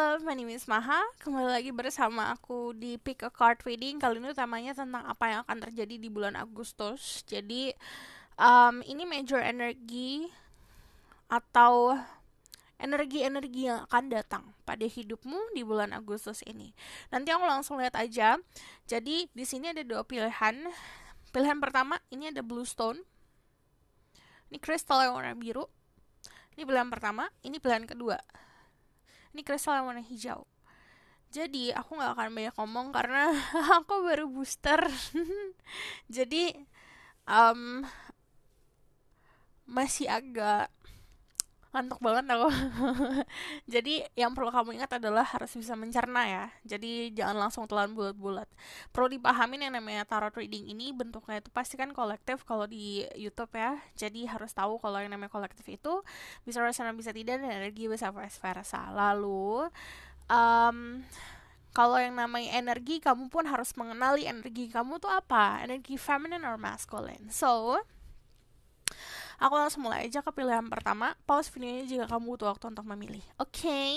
Halo, my name is Maha. Kembali lagi bersama aku di Pick a Card Reading. Kali ini utamanya tentang apa yang akan terjadi di bulan Agustus. Jadi, um, ini major energi atau energi-energi yang akan datang pada hidupmu di bulan Agustus ini. Nanti aku langsung lihat aja. Jadi, di sini ada dua pilihan. Pilihan pertama, ini ada blue stone. Ini kristal yang warna biru. Ini pilihan pertama, ini pilihan kedua ini kristal yang warna hijau jadi aku nggak akan banyak ngomong karena aku baru booster jadi um, masih agak ngantuk banget aku jadi yang perlu kamu ingat adalah harus bisa mencerna ya jadi jangan langsung telan bulat-bulat perlu dipahami yang namanya tarot reading ini bentuknya itu pasti kan kolektif kalau di YouTube ya jadi harus tahu kalau yang namanya kolektif itu bisa rasional bisa tidak dan energi bisa vice versa lalu um, kalau yang namanya energi kamu pun harus mengenali energi kamu tuh apa energi feminine or masculine so Aku langsung mulai aja ke pilihan pertama. Pause videonya jika kamu butuh waktu untuk memilih. Oke. Okay?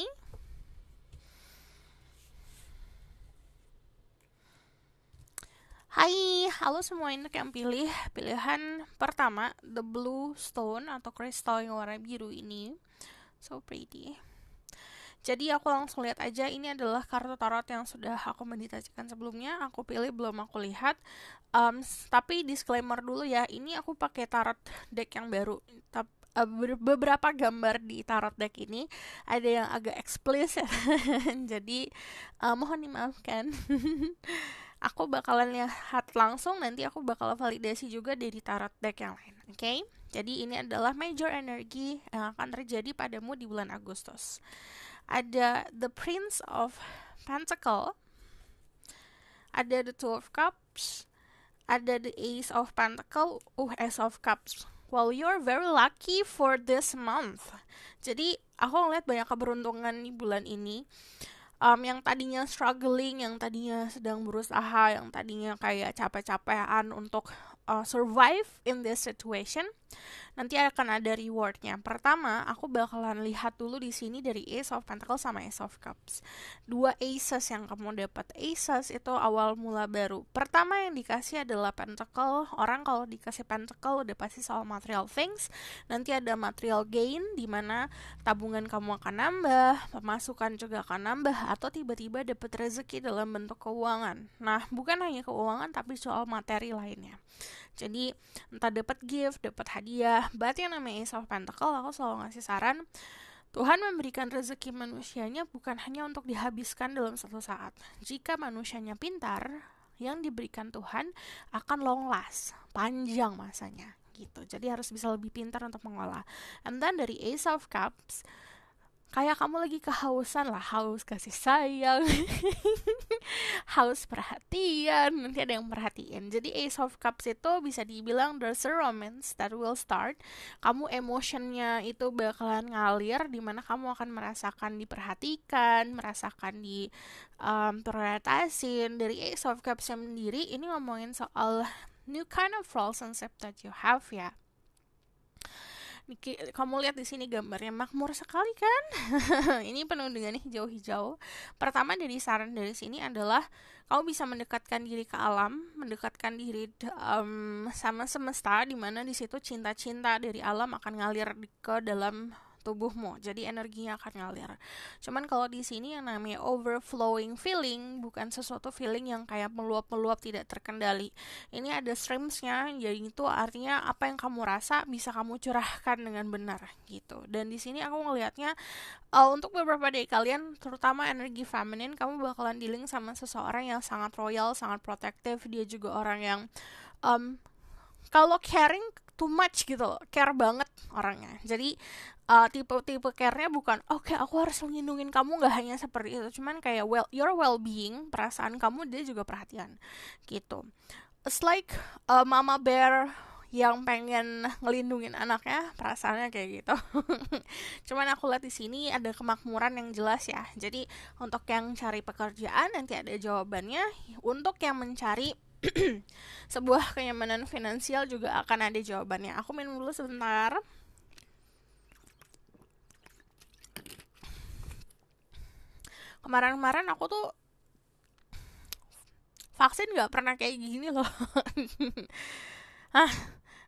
Hai, halo semua ini yang pilih pilihan pertama The Blue Stone atau kristal yang warna biru ini. So pretty. Jadi aku langsung lihat aja ini adalah kartu tarot yang sudah aku meditasikan sebelumnya. Aku pilih belum aku lihat. Um, tapi disclaimer dulu ya, ini aku pakai tarot deck yang baru. Eh, beberapa gambar di tarot deck ini ada yang agak eksplisit jadi uh, mohon dimaafkan aku bakalan lihat langsung nanti aku bakal validasi juga dari tarot deck yang lain oke okay? jadi ini adalah major energi yang akan terjadi padamu di bulan Agustus ada The Prince of Pentacle, ada The Two of Cups, ada The Ace of Pentacle, uh Ace of Cups. Well, you're very lucky for this month. Jadi, aku ngeliat banyak keberuntungan di bulan ini. Um, yang tadinya struggling, yang tadinya sedang berusaha, yang tadinya kayak capek capekan untuk uh, survive in this situation – Nanti akan ada rewardnya. Pertama, aku bakalan lihat dulu di sini dari Ace of Pentacles sama Ace of Cups. Dua aces yang kamu dapat. Aces itu awal mula baru. Pertama yang dikasih adalah Pentacle. Orang kalau dikasih Pentacle udah pasti soal material things. Nanti ada material gain di mana tabungan kamu akan nambah, pemasukan juga akan nambah atau tiba-tiba dapat rezeki dalam bentuk keuangan. Nah, bukan hanya keuangan tapi soal materi lainnya jadi entah dapat gift dapat hadiah berarti yang namanya Ace of Pentacle aku selalu ngasih saran Tuhan memberikan rezeki manusianya bukan hanya untuk dihabiskan dalam satu saat. Jika manusianya pintar, yang diberikan Tuhan akan long last, panjang masanya gitu. Jadi harus bisa lebih pintar untuk mengolah. And dari Ace of Cups, kayak kamu lagi kehausan lah haus kasih sayang haus perhatian nanti ada yang perhatiin jadi Ace of Cups itu bisa dibilang there's a romance that will start kamu emotionnya itu bakalan ngalir dimana kamu akan merasakan diperhatikan merasakan di um, prioritasin dari Ace of Cups sendiri ini ngomongin soal new kind of false concept that you have ya kamu lihat di sini gambarnya makmur sekali kan? ini penuh dengan hijau-hijau. Pertama dari saran dari sini adalah kamu bisa mendekatkan diri ke alam, mendekatkan diri um, sama semesta, di mana di situ cinta-cinta dari alam akan ngalir ke dalam tubuhmu. Jadi energinya akan ngalir. Cuman kalau di sini yang namanya overflowing feeling bukan sesuatu feeling yang kayak meluap-meluap tidak terkendali. Ini ada streamsnya, jadi itu artinya apa yang kamu rasa bisa kamu curahkan dengan benar gitu. Dan di sini aku ngelihatnya uh, untuk beberapa dari kalian, terutama energi feminine kamu bakalan dealing sama seseorang yang sangat royal, sangat protektif. Dia juga orang yang um, kalau caring too much gitu loh, care banget orangnya. Jadi uh, tipe-tipe care-nya bukan oke okay, aku harus ngelindungin kamu nggak hanya seperti itu cuman kayak well your well being perasaan kamu dia juga perhatian gitu it's like a eh, mama bear yang pengen ngelindungin anaknya perasaannya kayak gitu cuman aku lihat di sini ada kemakmuran yang jelas ya jadi untuk yang cari pekerjaan nanti ada jawabannya untuk yang mencari sebuah kenyamanan finansial juga akan ada jawabannya aku minum dulu sebentar kemarin-kemarin aku tuh vaksin nggak pernah kayak gini loh ah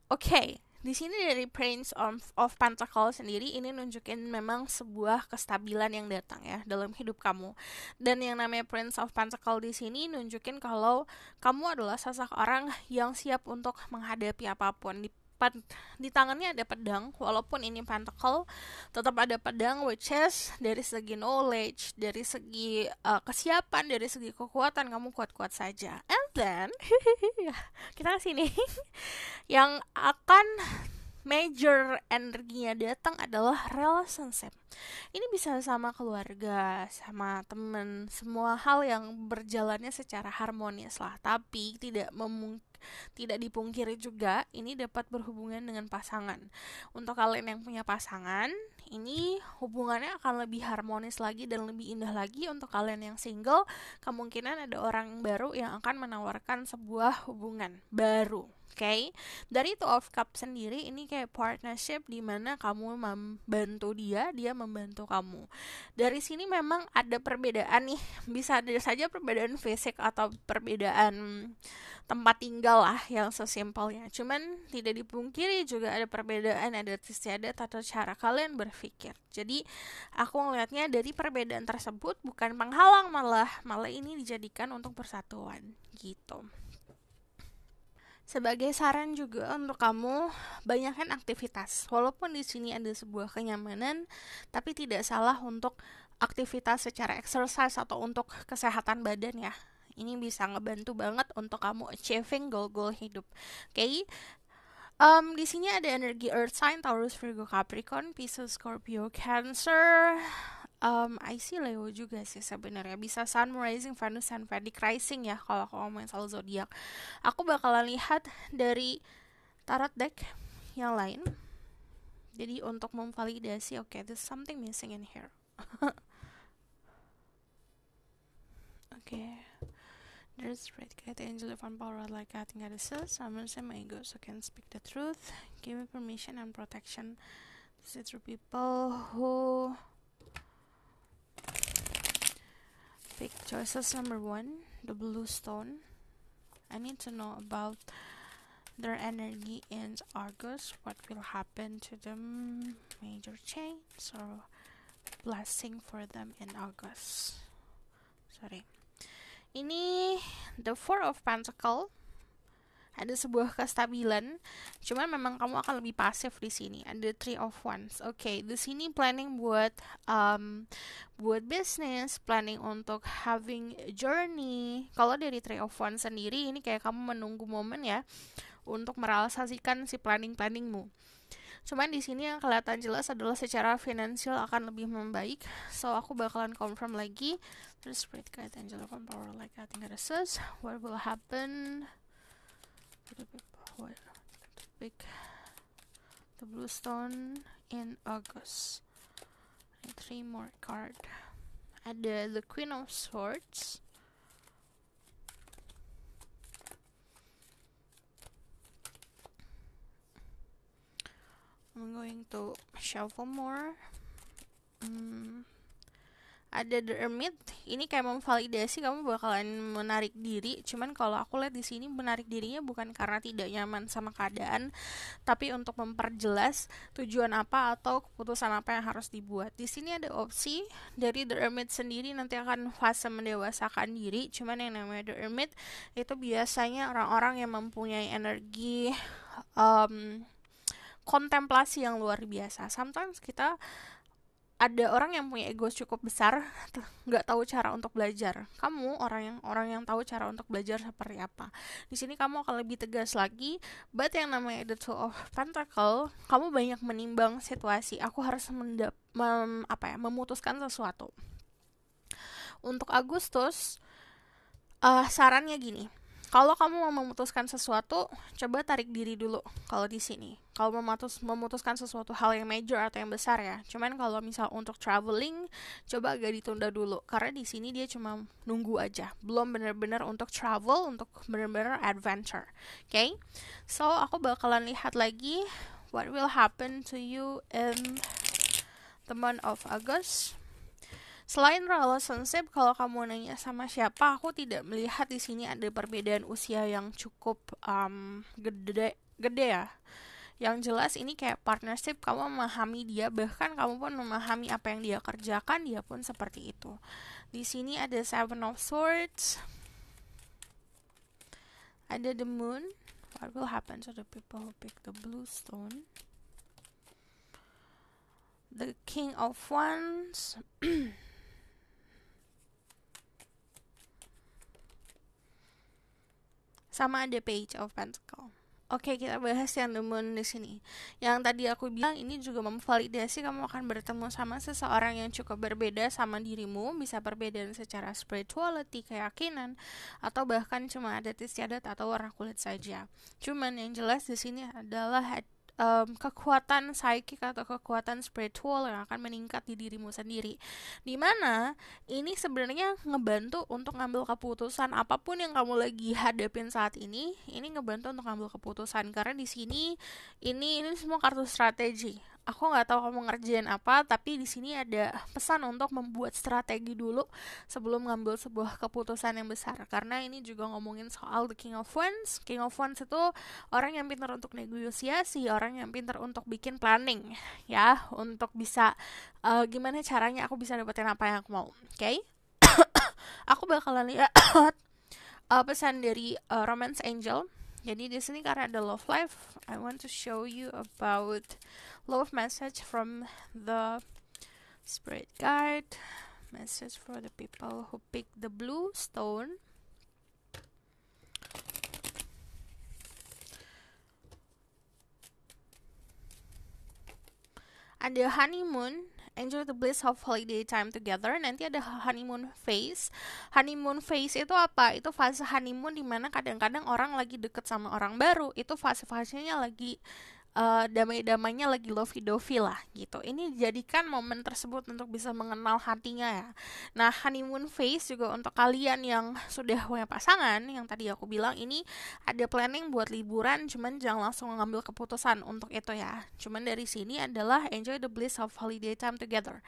oke okay. di sini dari Prince of, of Pentacles sendiri ini nunjukin memang sebuah kestabilan yang datang ya dalam hidup kamu dan yang namanya Prince of Pentacles di sini nunjukin kalau kamu adalah sosok orang yang siap untuk menghadapi apapun di pad, di tangannya ada pedang walaupun ini pentacle tetap ada pedang which is dari segi knowledge dari segi uh, kesiapan dari segi kekuatan kamu kuat-kuat saja and then kita kesini sini yang akan major energinya datang adalah relationship. Ini bisa sama keluarga, sama temen, semua hal yang berjalannya secara harmonis lah, tapi tidak memung tidak dipungkiri juga ini dapat berhubungan dengan pasangan. Untuk kalian yang punya pasangan, ini hubungannya akan lebih harmonis lagi dan lebih indah lagi untuk kalian yang single, kemungkinan ada orang baru yang akan menawarkan sebuah hubungan baru okay? dari two of cup sendiri ini kayak partnership di mana kamu membantu dia dia membantu kamu dari sini memang ada perbedaan nih bisa ada saja perbedaan fisik atau perbedaan tempat tinggal lah yang sesimpelnya cuman tidak dipungkiri juga ada perbedaan ada ada atau cara kalian berpikir jadi aku melihatnya dari perbedaan tersebut bukan menghalang malah malah ini dijadikan untuk persatuan gitu sebagai saran juga untuk kamu, banyakkan aktivitas. Walaupun di sini ada sebuah kenyamanan, tapi tidak salah untuk aktivitas secara exercise atau untuk kesehatan badan ya. Ini bisa ngebantu banget untuk kamu achieving goal-goal hidup. Oke, okay? Um, di sini ada energi Earth sign Taurus, Virgo, Capricorn, Pisces, Scorpio, Cancer, um, I see Leo juga sih sebenarnya bisa Sun Rising Venus Sun Vedic Rising ya kalau aku ngomongin soal zodiak aku bakalan lihat dari tarot deck yang lain jadi untuk memvalidasi oke okay, there's something missing in here oke okay. There's red cat, angel of unpowered like cat in I summons say my ego so can speak the truth, give me permission and protection to see through people who pick choices number one the blue stone i need to know about their energy in august what will happen to them major change or blessing for them in august sorry ini the four of pentacle ada sebuah kestabilan cuman memang kamu akan lebih pasif di sini ada three of ones, oke okay, di sini planning buat um, buat bisnis planning untuk having journey kalau dari three of ones sendiri ini kayak kamu menunggu momen ya untuk merealisasikan si planning planningmu cuman di sini yang kelihatan jelas adalah secara finansial akan lebih membaik so aku bakalan confirm lagi terus spread guide angel of power like I think it what will happen little bit power to pick the blue stone in August. And three more card. And the, the Queen of Swords. I'm going to shuffle more. Mm. ada The Hermit ini kayak memvalidasi kamu bakalan menarik diri cuman kalau aku lihat di sini menarik dirinya bukan karena tidak nyaman sama keadaan tapi untuk memperjelas tujuan apa atau keputusan apa yang harus dibuat di sini ada opsi dari The Hermit sendiri nanti akan fase mendewasakan diri cuman yang namanya The Hermit itu biasanya orang-orang yang mempunyai energi um, kontemplasi yang luar biasa sometimes kita ada orang yang punya ego cukup besar nggak tahu cara untuk belajar kamu orang yang orang yang tahu cara untuk belajar seperti apa di sini kamu akan lebih tegas lagi but yang namanya the two of pentacle kamu banyak menimbang situasi aku harus mendap mem, apa ya memutuskan sesuatu untuk Agustus uh, sarannya gini kalau kamu mau memutuskan sesuatu, coba tarik diri dulu kalau di sini. Kalau memutus, memutuskan sesuatu hal yang major atau yang besar ya. Cuman kalau misal untuk traveling, coba agak ditunda dulu karena di sini dia cuma nunggu aja. Belum bener-bener untuk travel, untuk bener-bener adventure. Oke? Okay? So, aku bakalan lihat lagi what will happen to you in the month of August. Selain relationship, kalau kamu nanya sama siapa, aku tidak melihat di sini ada perbedaan usia yang cukup um, gede, gede ya. Yang jelas ini kayak partnership, kamu memahami dia, bahkan kamu pun memahami apa yang dia kerjakan, dia pun seperti itu. Di sini ada Seven of Swords, ada the Moon. What will happen to the people who pick the blue stone? the King of Wands sama ada Page of Pentacle. Oke, kita bahas yang The Moon di sini. Yang tadi aku bilang ini juga memvalidasi kamu akan bertemu sama seseorang yang cukup berbeda sama dirimu, bisa perbedaan secara spirituality, keyakinan, atau bahkan cuma ada istiadat atau warna kulit saja. Cuman yang jelas di sini adalah um, kekuatan psikik atau kekuatan spiritual yang akan meningkat di dirimu sendiri. Dimana ini sebenarnya ngebantu untuk ngambil keputusan apapun yang kamu lagi hadapin saat ini, ini ngebantu untuk ngambil keputusan karena di sini ini ini semua kartu strategi aku nggak tahu kamu ngerjain apa tapi di sini ada pesan untuk membuat strategi dulu sebelum ngambil sebuah keputusan yang besar karena ini juga ngomongin soal the king of wands king of wands itu orang yang pintar untuk negosiasi orang yang pintar untuk bikin planning ya untuk bisa uh, gimana caranya aku bisa dapetin apa yang aku mau oke okay? aku bakalan lihat uh, pesan dari uh, romance angel Jadi di sini karena ada love life, I want to show you about love message from the spirit guide. Message for the people who pick the blue stone. and the honeymoon enjoy the bliss of holiday time together. Nanti ada honeymoon phase. Honeymoon phase itu apa? Itu fase honeymoon dimana kadang-kadang orang lagi deket sama orang baru. Itu fase-fasenya lagi uh, damai-damainya lagi lovey-dovey lah gitu. Ini jadikan momen tersebut untuk bisa mengenal hatinya ya. Nah, honeymoon phase juga untuk kalian yang sudah punya pasangan yang tadi aku bilang ini ada planning buat liburan cuman jangan langsung ngambil keputusan untuk itu ya. Cuman dari sini adalah enjoy the bliss of holiday time together.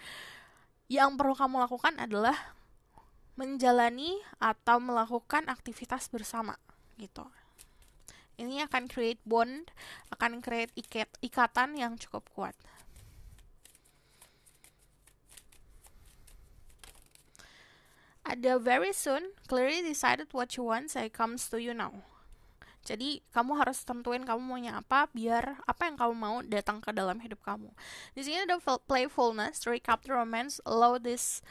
Yang perlu kamu lakukan adalah menjalani atau melakukan aktivitas bersama gitu ini akan create bond, akan create ikat, ikatan yang cukup kuat. Ada very soon, clearly decided what you want, say comes to you now. Jadi kamu harus tentuin kamu maunya apa biar apa yang kamu mau datang ke dalam hidup kamu. Di sini ada playfulness, the romance, allow this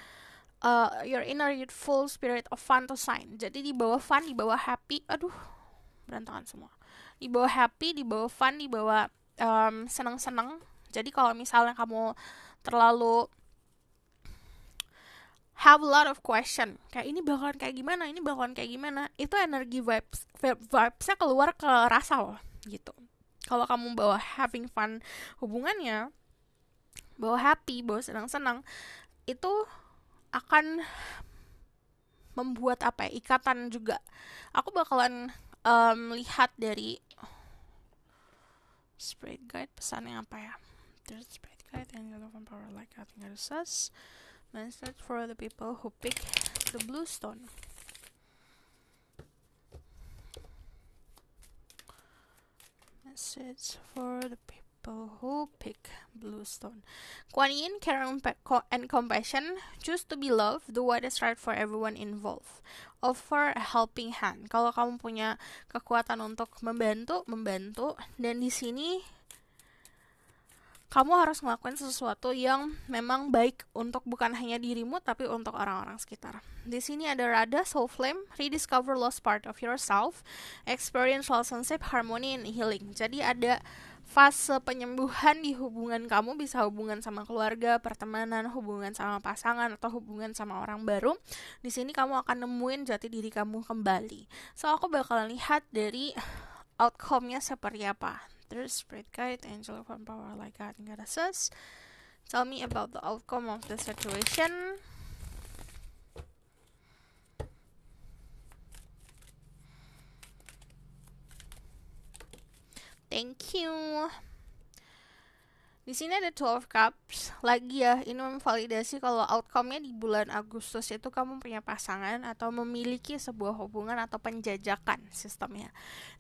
uh, your inner youthful spirit of fun to shine. Jadi di bawah fun, di bawah happy, aduh berantakan semua dibawa happy dibawa fun dibawa um, seneng-seneng jadi kalau misalnya kamu terlalu have a lot of question kayak ini bakalan kayak gimana ini bakalan kayak gimana itu energi vibes vibesnya keluar ke rasa loh gitu kalau kamu bawa having fun hubungannya bawa happy bawa senang-senang itu akan membuat apa ya, ikatan juga aku bakalan um, lihat dari Spread Guide pesannya apa ya there's spread Guide and Yellow power like I think I just says mentioned for the people who pick the blue stone message for the people people who pick bluestone. Kuan Yin, care and compassion, choose to be loved, do what is right for everyone involved. Offer a helping hand. Kalau kamu punya kekuatan untuk membantu, membantu. Dan di sini kamu harus melakukan sesuatu yang memang baik untuk bukan hanya dirimu tapi untuk orang-orang sekitar. Di sini ada Rada, Soul Flame, rediscover lost part of yourself, experience relationship, harmony, and healing. Jadi ada fase penyembuhan di hubungan kamu bisa hubungan sama keluarga, pertemanan, hubungan sama pasangan atau hubungan sama orang baru. Di sini kamu akan nemuin jati diri kamu kembali. So aku bakalan lihat dari outcome-nya seperti apa. There's spirit guide, angel from power like God and goddesses. Tell me about the outcome of the situation. Thank you. Di sini ada 12 cups. Lagi ya, ini memvalidasi kalau outcome-nya di bulan Agustus itu kamu punya pasangan atau memiliki sebuah hubungan atau penjajakan sistemnya.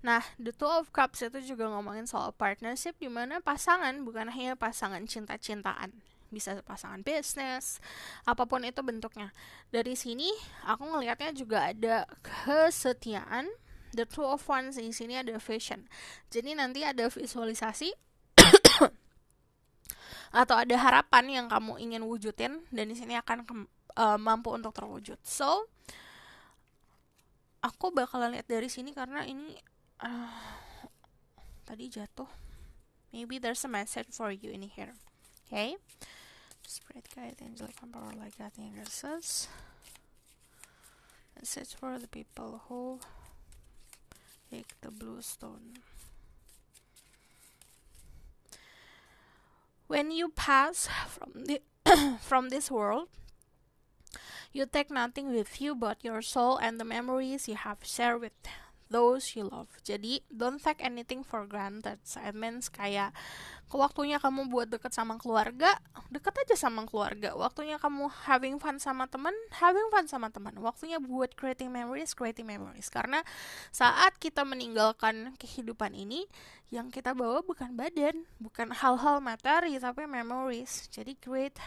Nah, the 12 cups itu juga ngomongin soal partnership di mana pasangan bukan hanya pasangan cinta-cintaan. Bisa pasangan bisnis, apapun itu bentuknya. Dari sini, aku ngelihatnya juga ada kesetiaan, the two of ones di sini ada vision. Jadi nanti ada visualisasi atau ada harapan yang kamu ingin wujudin dan di sini akan uh, mampu untuk terwujud. So aku bakalan lihat dari sini karena ini uh, tadi jatuh. Maybe there's a message for you in here. Okay? Spirit guide, angelic power, like that, angel says. Message for the people who take the blue stone. When you pass from the from this world, you take nothing with you but your soul and the memories you have shared with those you love. Jadi, don't take anything for granted. So, it means kayak waktunya kamu buat deket sama keluarga, deket aja sama keluarga. Waktunya kamu having fun sama teman, having fun sama teman. Waktunya buat creating memories, creating memories. Karena saat kita meninggalkan kehidupan ini, yang kita bawa bukan badan, bukan hal-hal materi, tapi memories. Jadi, create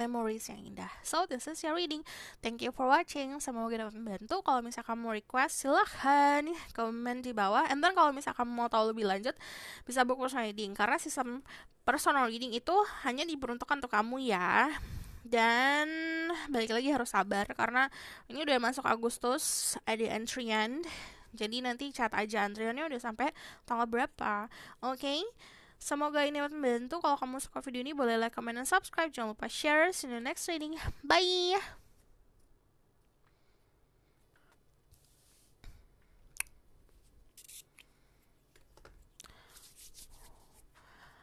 memories yang indah. So this is your reading. Thank you for watching. Semoga dapat membantu. Kalau misalkan mau request silahkan komen di bawah. And then kalau misalkan mau tahu lebih lanjut bisa book personal reading karena sistem personal reading itu hanya diperuntukkan untuk kamu ya. Dan balik lagi harus sabar karena ini udah masuk Agustus ada entryan. Jadi nanti chat aja antriannya udah sampai tanggal berapa. Oke. Okay? Semoga ini dapat membantu. Kalau kamu suka video ini, boleh like, comment, dan subscribe. Jangan lupa share. See you next reading. Bye!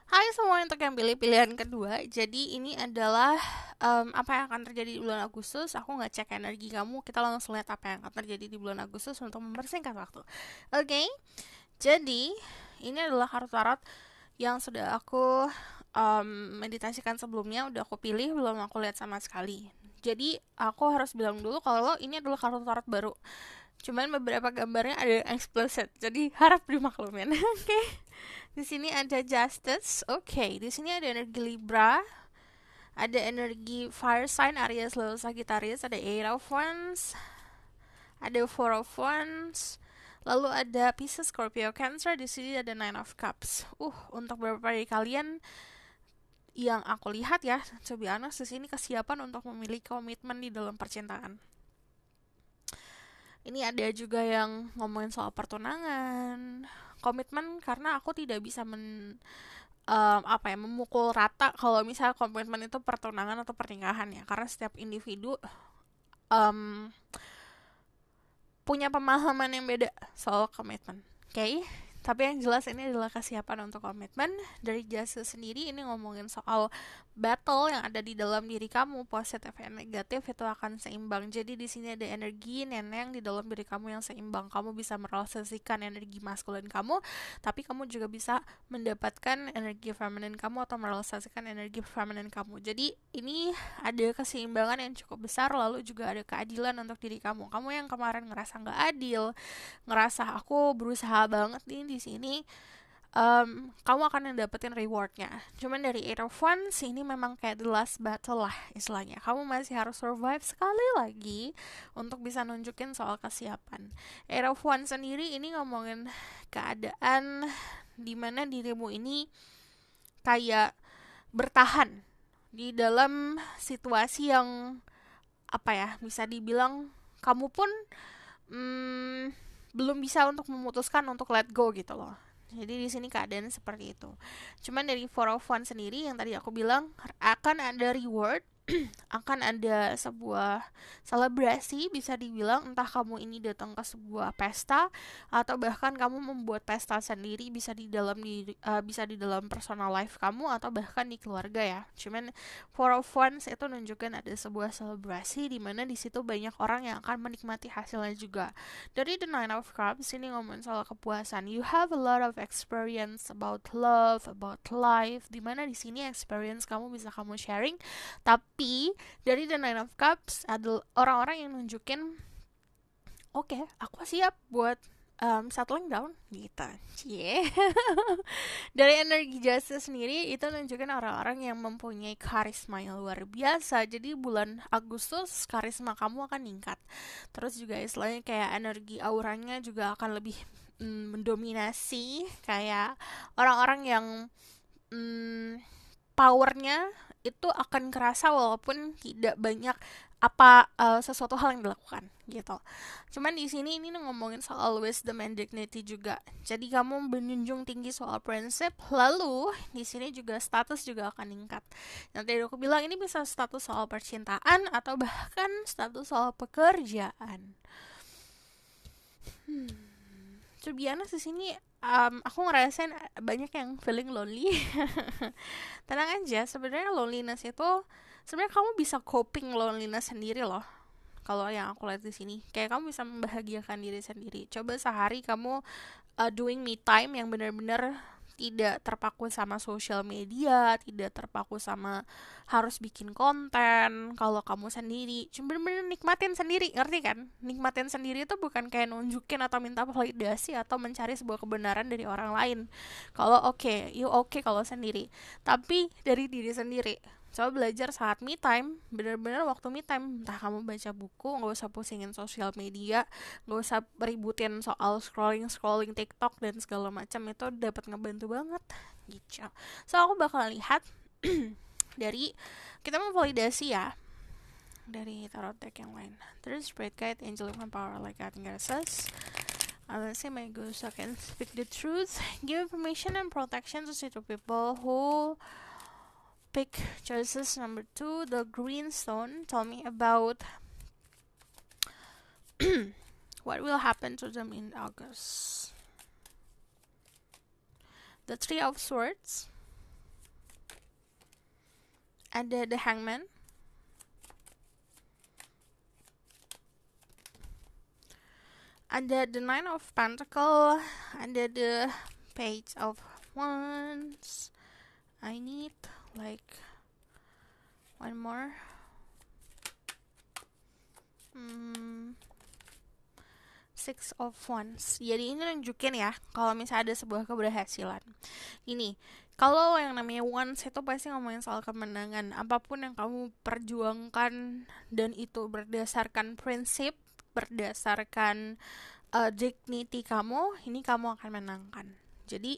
Hai semua untuk yang pilih pilihan kedua Jadi ini adalah um, apa yang akan terjadi di bulan Agustus Aku nggak cek energi kamu Kita langsung lihat apa yang akan terjadi di bulan Agustus untuk mempersingkat waktu Oke okay? Jadi ini adalah kartu tarot yang sudah aku um, meditasikan sebelumnya udah aku pilih belum aku lihat sama sekali jadi aku harus bilang dulu kalau ini adalah kartu tarot baru cuman beberapa gambarnya ada explicit jadi harap dimaklumin oke okay. di sini ada justice oke okay. di sini ada energi libra ada energi fire sign Aries lalu Sagittarius ada eight of wands ada four of wands Lalu ada Pisces, Scorpio, Cancer. Di sini ada Nine of Cups. Uh, untuk beberapa dari kalian yang aku lihat ya, coba anak di sini kesiapan untuk memilih komitmen di dalam percintaan. Ini ada juga yang ngomongin soal pertunangan, komitmen karena aku tidak bisa men um, apa ya memukul rata kalau misalnya komitmen itu pertunangan atau pernikahan ya karena setiap individu um, punya pemahaman yang beda soal komitmen. Oke, okay? tapi yang jelas ini adalah kesiapan untuk komitmen dari jasa sendiri ini ngomongin soal battle yang ada di dalam diri kamu positif dan negatif itu akan seimbang jadi di sini ada energi neneng di dalam diri kamu yang seimbang kamu bisa merelaksasikan energi maskulin kamu tapi kamu juga bisa mendapatkan energi feminin kamu atau merelaksasikan energi feminin kamu jadi ini ada keseimbangan yang cukup besar lalu juga ada keadilan untuk diri kamu kamu yang kemarin ngerasa nggak adil ngerasa aku berusaha banget nih di sini um, kamu akan dapetin rewardnya. Cuman dari Eight of Wands ini memang kayak the last battle lah istilahnya. Kamu masih harus survive sekali lagi untuk bisa nunjukin soal kesiapan. Eight of Wands sendiri ini ngomongin keadaan dimana dirimu ini kayak bertahan di dalam situasi yang apa ya bisa dibilang kamu pun hmm, belum bisa untuk memutuskan untuk let go gitu loh jadi di sini keadaan seperti itu. Cuman dari 401 sendiri yang tadi aku bilang akan ada reward akan ada sebuah selebrasi bisa dibilang entah kamu ini datang ke sebuah pesta atau bahkan kamu membuat pesta sendiri bisa di dalam di uh, e, bisa di dalam personal life kamu atau bahkan di keluarga ya cuman for of ones itu nunjukkan ada sebuah selebrasi di mana di situ banyak orang yang akan menikmati hasilnya juga dari the nine of cups ini ngomongin soal kepuasan you have a lot of experience about love about life di mana di sini experience kamu bisa kamu sharing tapi tapi dari The Nine of Cups ada orang-orang yang nunjukin oke okay, aku siap buat um, settling down gitu cie dari energi jasa sendiri itu nunjukin orang-orang yang mempunyai karisma yang luar biasa jadi bulan Agustus karisma kamu akan meningkat terus juga istilahnya kayak energi auranya juga akan lebih mm, mendominasi kayak orang-orang yang mm, powernya itu akan kerasa walaupun tidak banyak apa uh, sesuatu hal yang dilakukan gitu. Cuman di sini ini ngomongin soal wisdom and dignity juga. Jadi kamu menjunjung tinggi soal prinsip, lalu di sini juga status juga akan meningkat. Nanti tadi aku bilang ini bisa status soal percintaan atau bahkan status soal pekerjaan. Hmm. So, di sini um, aku ngerasain eh, banyak yang feeling lonely tenang aja sebenarnya loneliness itu sebenarnya kamu bisa coping loneliness sendiri loh kalau yang aku lihat di sini kayak kamu bisa membahagiakan diri sendiri coba sehari kamu uh, doing me time yang benar-benar tidak terpaku sama social media, tidak terpaku sama harus bikin konten kalau kamu sendiri. Cuma bener-bener nikmatin sendiri, ngerti kan? Nikmatin sendiri itu bukan kayak nunjukin atau minta validasi atau mencari sebuah kebenaran dari orang lain. Kalau oke, okay, you oke okay kalau sendiri. Tapi dari diri sendiri coba belajar saat me time bener-bener waktu me time entah kamu baca buku nggak usah pusingin sosial media nggak usah ributin soal scrolling scrolling tiktok dan segala macam itu dapat ngebantu banget gitu so aku bakal lihat dari kita memvalidasi ya dari tarot deck yang lain terus spread guide angel of power like God says Unless say my ghost, I can speak the truth, give permission and protection to certain people who pick choices number two, the green stone. Tell me about what will happen to them in August. The Three of Swords and the Hangman. and then the nine of pentacle and then the page of wands i need like one more hmm, six of ones. jadi ini nunjukin ya kalau misalnya ada sebuah keberhasilan Ini, kalau yang namanya once itu pasti ngomongin soal kemenangan apapun yang kamu perjuangkan dan itu berdasarkan prinsip berdasarkan uh, dignity kamu ini kamu akan menangkan jadi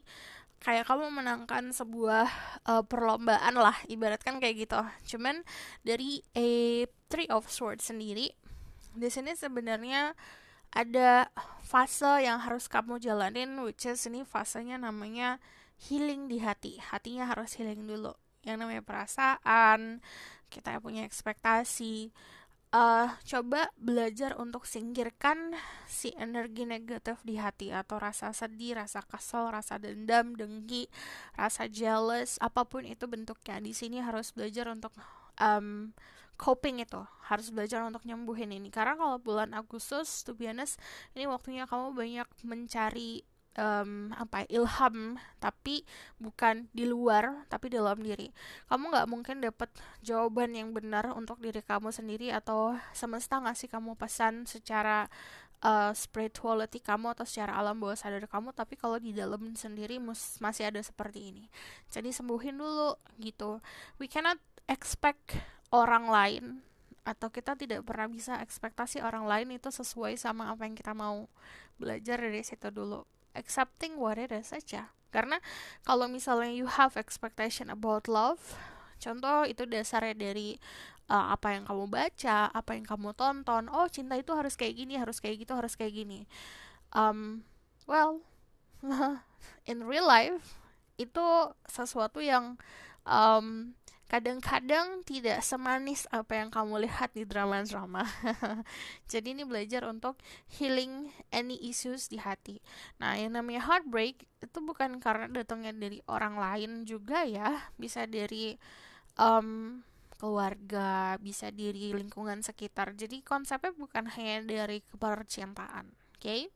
kayak kamu menangkan sebuah uh, perlombaan lah ibaratkan kayak gitu cuman dari a three of swords sendiri di sini sebenarnya ada fase yang harus kamu jalanin which is ini fasenya namanya healing di hati hatinya harus healing dulu yang namanya perasaan kita punya ekspektasi uh, coba belajar untuk singkirkan si energi negatif di hati atau rasa sedih, rasa kesel, rasa dendam, dengki, rasa jealous, apapun itu bentuknya. Di sini harus belajar untuk um, coping itu harus belajar untuk nyembuhin ini karena kalau bulan Agustus tuh biasanya ini waktunya kamu banyak mencari um, apa ya, ilham tapi bukan di luar tapi di dalam diri kamu nggak mungkin dapat jawaban yang benar untuk diri kamu sendiri atau semesta ngasih kamu pesan secara uh, spirituality kamu atau secara alam bawah sadar kamu tapi kalau di dalam sendiri masih ada seperti ini jadi sembuhin dulu gitu we cannot expect orang lain atau kita tidak pernah bisa ekspektasi orang lain itu sesuai sama apa yang kita mau belajar dari situ dulu accepting what it is aja karena kalau misalnya you have expectation about love contoh itu dasarnya dari uh, apa yang kamu baca apa yang kamu tonton oh cinta itu harus kayak gini harus kayak gitu harus kayak gini um, well in real life itu sesuatu yang um, kadang-kadang tidak semanis apa yang kamu lihat di drama-drama. Jadi ini belajar untuk healing any issues di hati. Nah, yang namanya heartbreak itu bukan karena datangnya dari orang lain juga ya, bisa dari um, keluarga, bisa dari lingkungan sekitar. Jadi konsepnya bukan hanya dari kepercintaan, oke? Okay?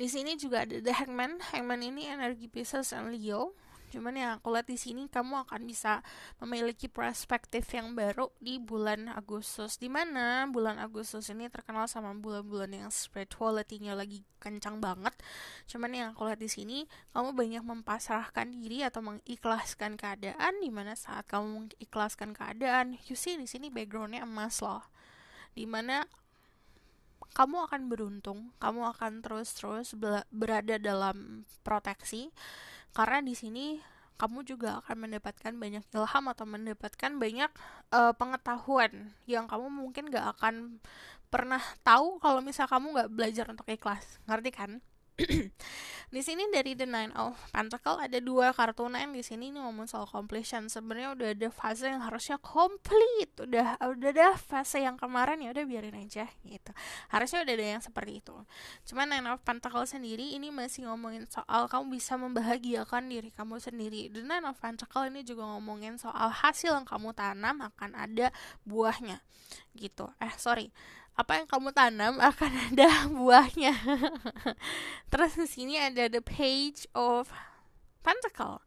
Di sini juga ada The Hangman. Hangman ini energi Pisces dan Leo Cuman ya aku lihat di sini kamu akan bisa memiliki perspektif yang baru di bulan Agustus. Di mana bulan Agustus ini terkenal sama bulan-bulan yang spiritualitynya lagi kencang banget. Cuman yang aku lihat di sini kamu banyak mempasrahkan diri atau mengikhlaskan keadaan di mana saat kamu mengikhlaskan keadaan, you see di sini backgroundnya emas loh di mana kamu akan beruntung, kamu akan terus-terus berada dalam proteksi karena di sini kamu juga akan mendapatkan banyak ilham atau mendapatkan banyak uh, pengetahuan yang kamu mungkin gak akan pernah tahu kalau misal kamu gak belajar untuk ikhlas ngerti kan di sini dari The Nine of Pentacle ada dua kartu nine di sini ini ngomong soal completion sebenarnya udah ada fase yang harusnya complete udah udah ada fase yang kemarin ya udah biarin aja gitu harusnya udah ada yang seperti itu cuman Nine of Pentacle sendiri ini masih ngomongin soal kamu bisa membahagiakan diri kamu sendiri The Nine of Pentacle ini juga ngomongin soal hasil yang kamu tanam akan ada buahnya gitu eh sorry apa yang kamu tanam akan ada buahnya. Terus di sini ada the page of pentacle.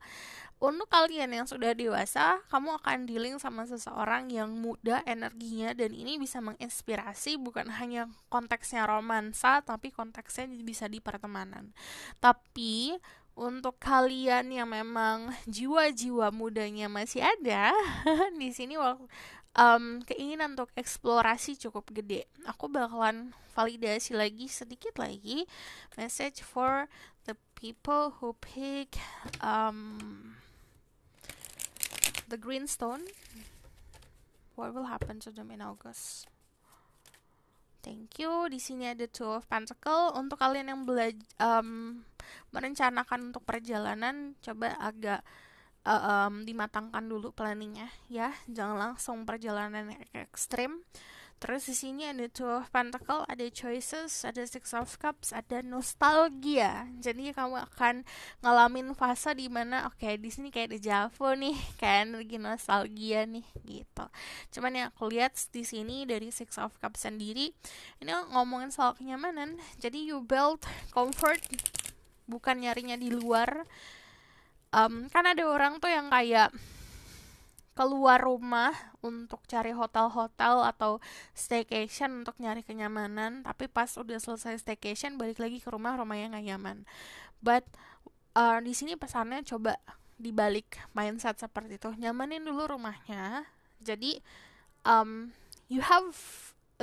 Untuk kalian yang sudah dewasa, kamu akan dealing sama seseorang yang muda energinya dan ini bisa menginspirasi bukan hanya konteksnya romansa tapi konteksnya bisa di pertemanan. Tapi untuk kalian yang memang jiwa-jiwa mudanya masih ada di sini um, keinginan untuk eksplorasi cukup gede. Aku bakalan validasi lagi sedikit lagi message for the people who pick um, the green stone. What will happen to them in August? Thank you. Di sini ada Two of Pentacle. Untuk kalian yang belajar um, merencanakan untuk perjalanan, coba agak uh, um, dimatangkan dulu planningnya ya jangan langsung perjalanan yang ekstrim terus di sini ada two of pentacle ada choices ada six of cups ada nostalgia jadi kamu akan ngalamin fase di mana oke okay, di sini kayak di dejavu nih kayak energi nostalgia nih gitu cuman yang aku lihat di sini dari six of cups sendiri ini ngomongin soal kenyamanan jadi you build comfort bukan nyarinya di luar um, kan ada orang tuh yang kayak keluar rumah untuk cari hotel-hotel atau staycation untuk nyari kenyamanan tapi pas udah selesai staycation balik lagi ke rumah rumah yang gak nyaman but uh, di sini pesannya coba dibalik mindset seperti itu nyamanin dulu rumahnya jadi um, you have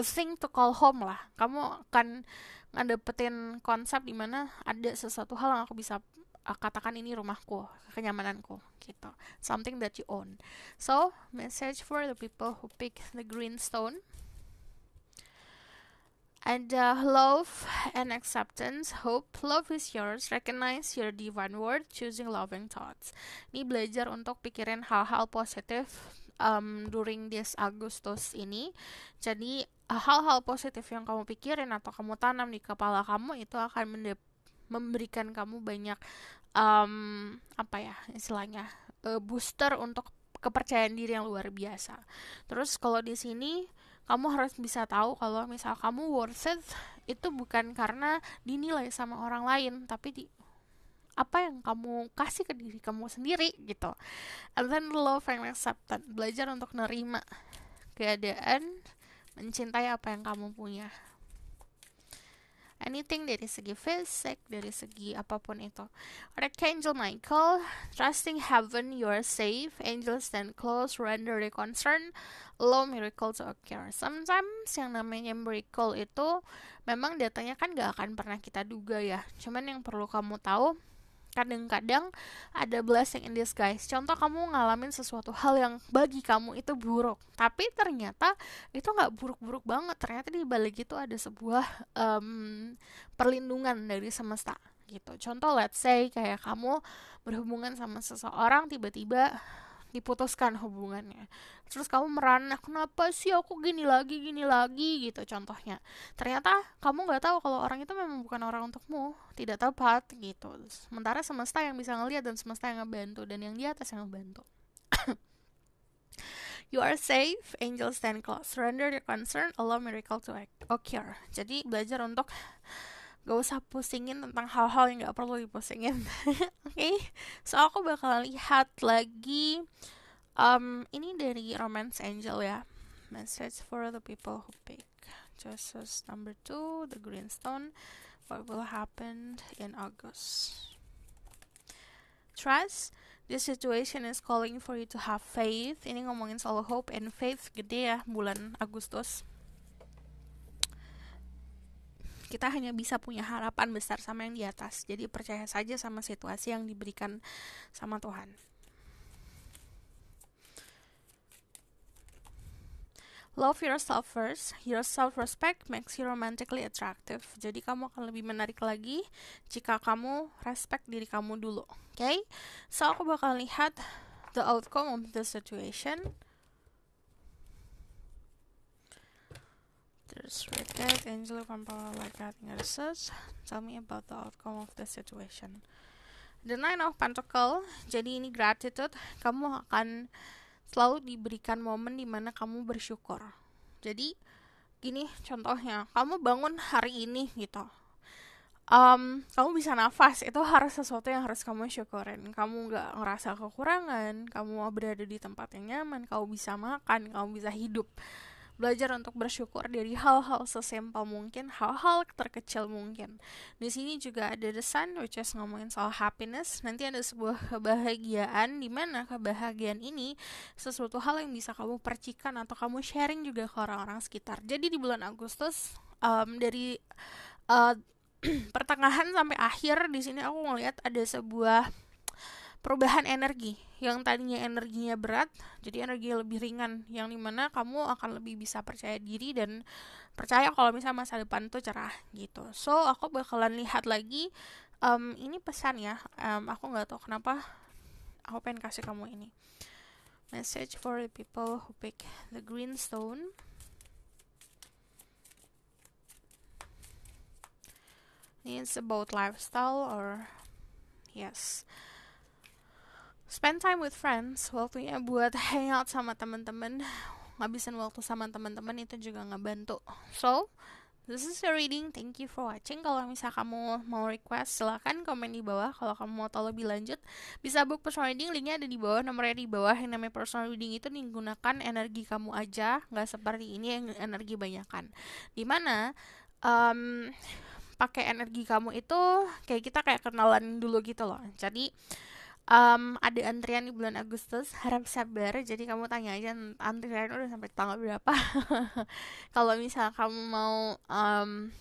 a thing to call home lah kamu akan ngedapetin konsep dimana ada sesuatu hal yang aku bisa uh, katakan ini rumahku, kenyamananku gitu. Something that you own. So, message for the people who pick the green stone. And uh, love and acceptance, hope, love is yours, recognize your divine word, choosing loving thoughts. Ini belajar untuk pikirin hal-hal positif um, during this Agustus ini. Jadi hal-hal positif yang kamu pikirin atau kamu tanam di kepala kamu itu akan memberikan kamu banyak um, apa ya istilahnya uh, booster untuk kepercayaan diri yang luar biasa. Terus kalau di sini kamu harus bisa tahu kalau misal kamu worth it itu bukan karena dinilai sama orang lain, tapi di apa yang kamu kasih ke diri kamu sendiri gitu. And then love and acceptance, belajar untuk nerima keadaan, mencintai apa yang kamu punya anything dari segi fisik, dari segi apapun itu. Archangel Michael, trusting heaven you are safe, angels stand close, render the concern, allow miracle to occur. Sometimes yang namanya miracle itu memang datanya kan gak akan pernah kita duga ya. Cuman yang perlu kamu tahu, kadang-kadang ada blessing in disguise. Contoh kamu ngalamin sesuatu hal yang bagi kamu itu buruk, tapi ternyata itu nggak buruk-buruk banget. Ternyata di balik itu ada sebuah um, perlindungan dari semesta gitu. Contoh let's say kayak kamu berhubungan sama seseorang tiba-tiba diputuskan hubungannya terus kamu merana nah, kenapa sih aku gini lagi gini lagi gitu contohnya ternyata kamu nggak tahu kalau orang itu memang bukan orang untukmu tidak tepat gitu sementara semesta yang bisa ngelihat dan semesta yang ngebantu dan yang di atas yang ngebantu You are safe, angels stand close. Surrender your concern, allow miracle to Occur. Jadi belajar untuk gak usah pusingin tentang hal-hal yang gak perlu dipusingin oke okay? so aku bakal lihat lagi um, ini dari romance angel ya message for the people who pick Jesus number two the green stone what will happen in August trust This situation is calling for you to have faith. Ini ngomongin soal hope and faith gede ya bulan Agustus kita hanya bisa punya harapan besar sama yang di atas. Jadi percaya saja sama situasi yang diberikan sama Tuhan. Love yourself first. Your self-respect makes you romantically attractive. Jadi kamu akan lebih menarik lagi jika kamu respect diri kamu dulu. Oke? Okay? So aku bakal lihat the outcome of the situation There's red Angela from Power Like Writing Research. Tell me about the outcome of the situation. The Nine of Pentacle. Jadi ini gratitude. Kamu akan selalu diberikan momen di mana kamu bersyukur. Jadi gini contohnya, kamu bangun hari ini gitu. Um, kamu bisa nafas itu harus sesuatu yang harus kamu syukurin kamu nggak ngerasa kekurangan kamu berada di tempat yang nyaman kamu bisa makan kamu bisa hidup belajar untuk bersyukur dari hal-hal sesimpel mungkin, hal-hal terkecil mungkin. Di sini juga ada the sun, which is ngomongin soal happiness. Nanti ada sebuah kebahagiaan, di mana kebahagiaan ini sesuatu hal yang bisa kamu percikan atau kamu sharing juga ke orang-orang sekitar. Jadi di bulan Agustus um, dari uh, pertengahan sampai akhir di sini aku ngelihat ada sebuah perubahan energi yang tadinya energinya berat jadi energi lebih ringan yang dimana kamu akan lebih bisa percaya diri dan percaya kalau misalnya masa depan tuh cerah gitu so aku bakalan lihat lagi um, ini pesan ya um, aku nggak tahu kenapa aku pengen kasih kamu ini message for the people who pick the green stone it's about lifestyle or yes spend time with friends waktunya buat hangout sama teman-teman ngabisin waktu sama teman-teman itu juga ngebantu so This is your reading. Thank you for watching. Kalau misal kamu mau request, silahkan komen di bawah. Kalau kamu mau tahu lebih lanjut, bisa book personal reading. Linknya ada di bawah, nomornya di bawah. Yang namanya personal reading itu digunakan energi kamu aja, nggak seperti ini yang energi banyakan. Dimana um, pakai energi kamu itu kayak kita kayak kenalan dulu gitu loh. Jadi um, ada antrian di bulan Agustus harap sabar jadi kamu tanya aja antrian udah sampai tanggal berapa kalau misal kamu mau um,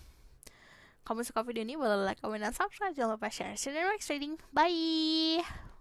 kamu suka video ini boleh like, comment, dan subscribe jangan lupa share see you next trading bye